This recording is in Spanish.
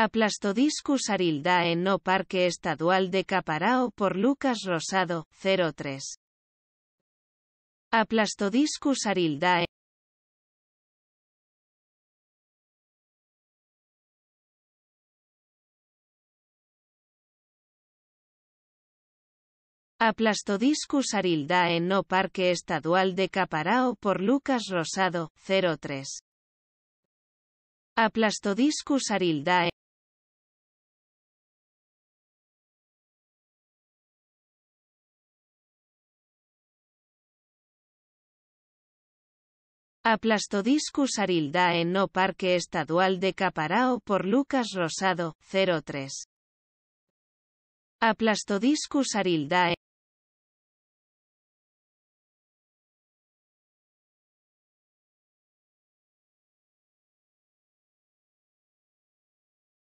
Aplastodiscus arildae no Parque Estadual de Caparao por Lucas Rosado, 03. Aplastodiscus arildae Aplastodiscus arildae no Parque Estadual de Caparao por Lucas Rosado, 03. Aplastodiscus arildae Aplastodiscus en no Parque Estadual de Caparao por Lucas Rosado, 03. Aplastodiscus arildae